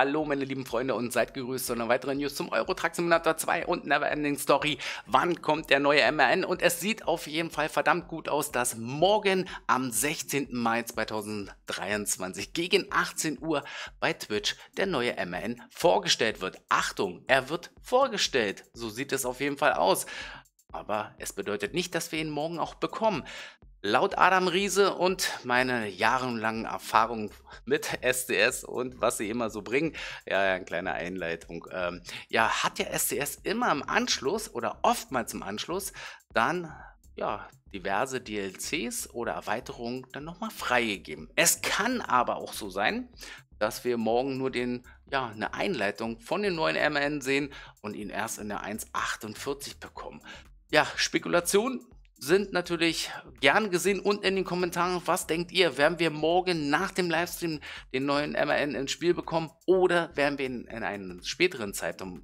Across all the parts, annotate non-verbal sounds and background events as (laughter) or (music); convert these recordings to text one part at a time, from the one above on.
Hallo meine lieben Freunde und seid gegrüßt zu einer weiteren News zum Eurotruck Simulator 2 und Neverending Story. Wann kommt der neue MRN? Und es sieht auf jeden Fall verdammt gut aus, dass morgen am 16. Mai 2023 gegen 18 Uhr bei Twitch der neue MRN vorgestellt wird. Achtung, er wird vorgestellt. So sieht es auf jeden Fall aus. Aber es bedeutet nicht, dass wir ihn morgen auch bekommen. Laut Adam Riese und meine jahrelangen Erfahrungen mit SDS und was sie immer so bringen, ja, ja eine kleine Einleitung. Ähm, ja, hat ja SDS immer im Anschluss oder oftmals im Anschluss dann ja, diverse DLCs oder Erweiterungen dann nochmal freigegeben. Es kann aber auch so sein, dass wir morgen nur den, ja, eine Einleitung von den neuen MN sehen und ihn erst in der 1.48 bekommen. Ja, Spekulation, sind natürlich gern gesehen. Unten in den Kommentaren, was denkt ihr? Werden wir morgen nach dem Livestream den neuen MAN ins Spiel bekommen oder werden wir ihn in einem späteren Zeitraum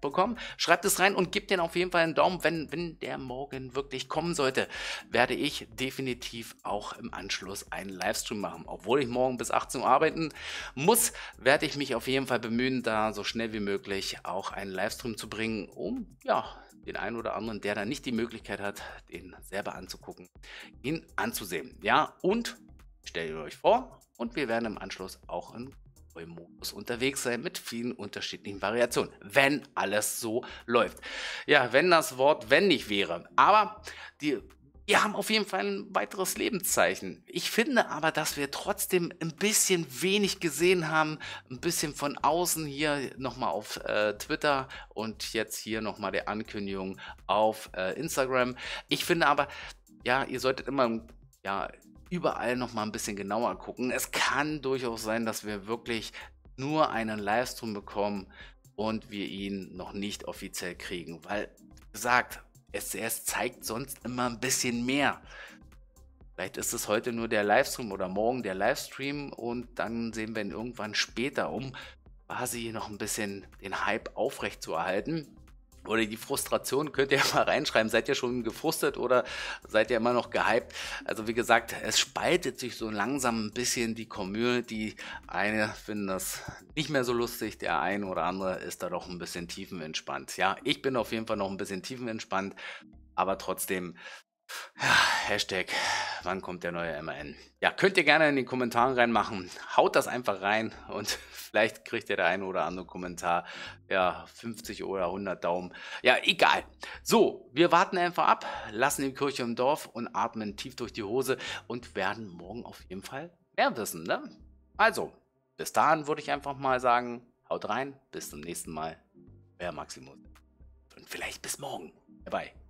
bekommen. Schreibt es rein und gebt den auf jeden Fall einen Daumen, wenn, wenn der morgen wirklich kommen sollte, werde ich definitiv auch im Anschluss einen Livestream machen. Obwohl ich morgen bis 18 Uhr arbeiten muss, werde ich mich auf jeden Fall bemühen, da so schnell wie möglich auch einen Livestream zu bringen, um ja, den einen oder anderen, der da nicht die Möglichkeit hat, den selber anzugucken, ihn anzusehen. Ja, und stellt euch vor und wir werden im Anschluss auch einen neuen Modus unterwegs sein mit vielen unterschiedlichen Variationen, wenn alles so läuft. Ja, wenn das Wort wenn nicht wäre. Aber die wir haben auf jeden Fall ein weiteres Lebenszeichen. Ich finde aber, dass wir trotzdem ein bisschen wenig gesehen haben, ein bisschen von außen hier nochmal auf äh, Twitter und jetzt hier nochmal der Ankündigung auf äh, Instagram. Ich finde aber, ja, ihr solltet immer ja, überall noch mal ein bisschen genauer gucken. Es kann durchaus sein, dass wir wirklich nur einen Livestream bekommen und wir ihn noch nicht offiziell kriegen, weil wie gesagt, SCS zeigt sonst immer ein bisschen mehr. Vielleicht ist es heute nur der Livestream oder morgen der Livestream und dann sehen wir ihn irgendwann später, um quasi noch ein bisschen den Hype aufrechtzuerhalten oder die Frustration könnt ihr (laughs) mal reinschreiben. Seid ihr schon gefrustet oder seid ihr immer noch gehypt? Also wie gesagt, es spaltet sich so langsam ein bisschen die Community. Eine finden das nicht mehr so lustig, der eine oder andere ist da doch ein bisschen tiefenentspannt. Ja, ich bin auf jeden Fall noch ein bisschen tiefenentspannt, aber trotzdem, ja, Hashtag wann kommt der neue MAN? Ja, könnt ihr gerne in den Kommentaren reinmachen. Haut das einfach rein und (laughs) vielleicht kriegt ihr der eine oder andere Kommentar. Ja, 50 oder 100 Daumen. Ja, egal. So, wir warten einfach ab, lassen die Kirche im Dorf und atmen tief durch die Hose und werden morgen auf jeden Fall mehr wissen. Ne? Also, bis dahin würde ich einfach mal sagen, haut rein, bis zum nächsten Mal. Euer Maximus. Und vielleicht bis morgen. Bye. -bye.